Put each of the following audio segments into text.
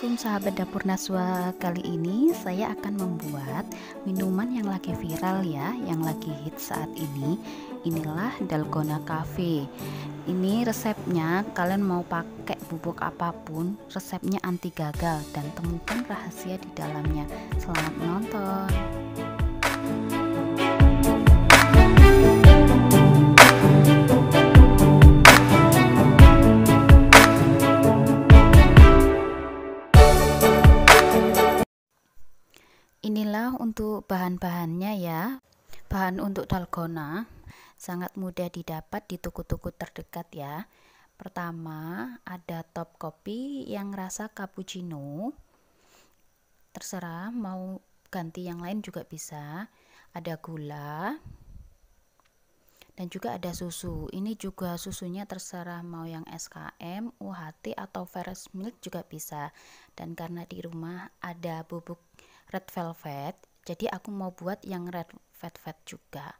Assalamualaikum sahabat dapur Naswa Kali ini saya akan membuat minuman yang lagi viral ya Yang lagi hit saat ini Inilah Dalgona Cafe Ini resepnya kalian mau pakai bubuk apapun Resepnya anti gagal dan temukan rahasia di dalamnya Selamat menonton Nah, untuk bahan-bahannya ya, bahan untuk dalgona sangat mudah didapat di toko-toko terdekat ya. Pertama, ada top kopi yang rasa cappuccino. Terserah mau ganti yang lain juga bisa. Ada gula dan juga ada susu. Ini juga susunya terserah mau yang SKM, UHT atau Ferris Milk juga bisa. Dan karena di rumah ada bubuk red velvet jadi aku mau buat yang red velvet juga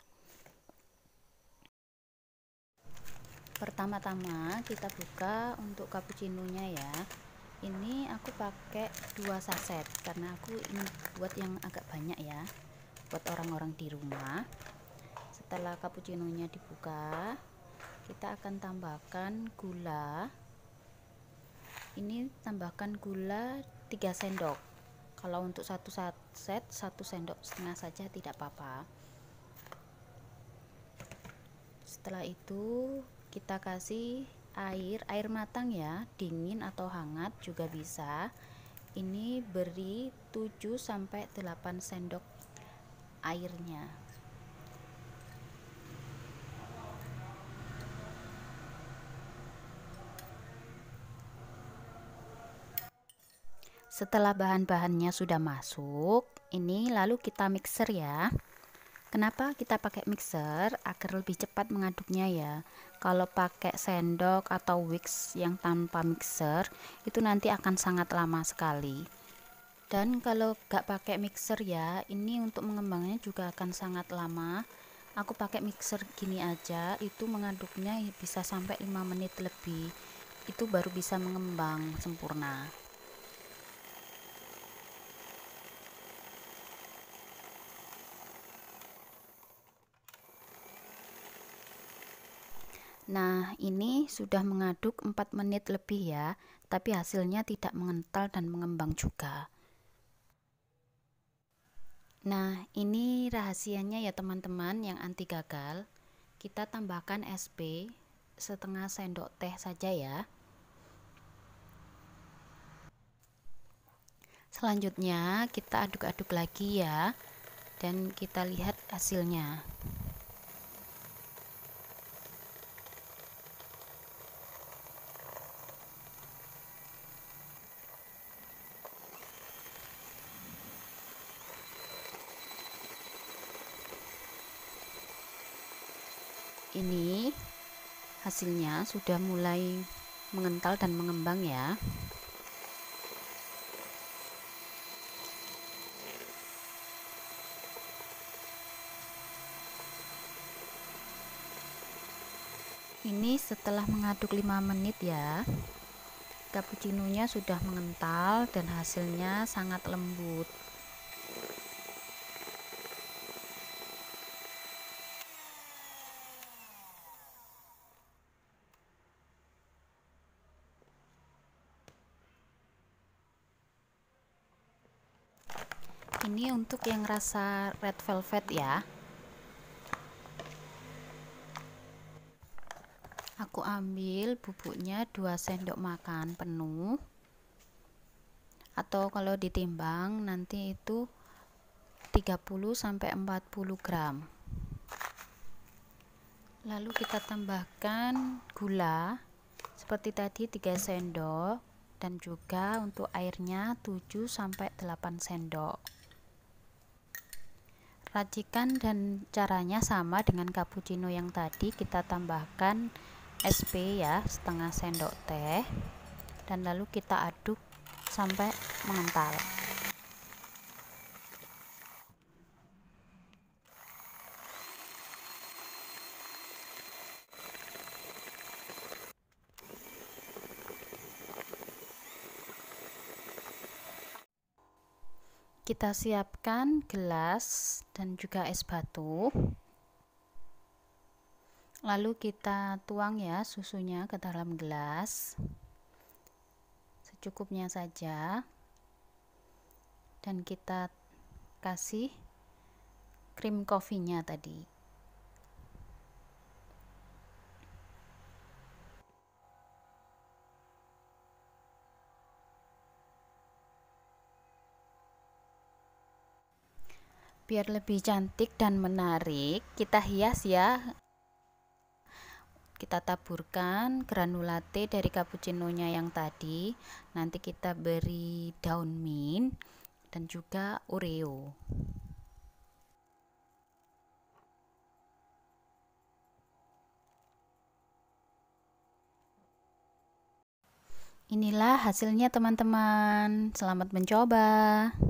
pertama-tama kita buka untuk cappuccino ya ini aku pakai dua saset karena aku ingin buat yang agak banyak ya buat orang-orang di rumah setelah cappuccino dibuka kita akan tambahkan gula ini tambahkan gula 3 sendok kalau untuk satu set satu sendok setengah saja tidak apa-apa setelah itu kita kasih air air matang ya dingin atau hangat juga bisa ini beri 7 sampai 8 sendok airnya Setelah bahan-bahannya sudah masuk, ini lalu kita mixer ya. Kenapa kita pakai mixer? Agar lebih cepat mengaduknya ya. Kalau pakai sendok atau wix yang tanpa mixer, itu nanti akan sangat lama sekali. Dan kalau gak pakai mixer ya, ini untuk mengembangnya juga akan sangat lama. Aku pakai mixer gini aja, itu mengaduknya bisa sampai 5 menit lebih. Itu baru bisa mengembang sempurna. Nah, ini sudah mengaduk 4 menit lebih ya, tapi hasilnya tidak mengental dan mengembang juga. Nah, ini rahasianya ya teman-teman yang anti gagal. Kita tambahkan SP setengah sendok teh saja ya. Selanjutnya kita aduk-aduk lagi ya dan kita lihat hasilnya. ini hasilnya sudah mulai mengental dan mengembang ya ini setelah mengaduk 5 menit ya cappuccino nya sudah mengental dan hasilnya sangat lembut ini untuk yang rasa red velvet ya aku ambil bubuknya 2 sendok makan penuh atau kalau ditimbang nanti itu 30 sampai 40 gram lalu kita tambahkan gula seperti tadi 3 sendok dan juga untuk airnya 7 sampai 8 sendok racikan dan caranya sama dengan cappuccino yang tadi kita tambahkan SP ya setengah sendok teh dan lalu kita aduk sampai mengental kita siapkan gelas dan juga es batu lalu kita tuang ya susunya ke dalam gelas secukupnya saja dan kita kasih krim kofinya tadi biar lebih cantik dan menarik kita hias ya kita taburkan granulate dari cappuccino yang tadi nanti kita beri daun mint dan juga oreo Inilah hasilnya teman-teman. Selamat mencoba.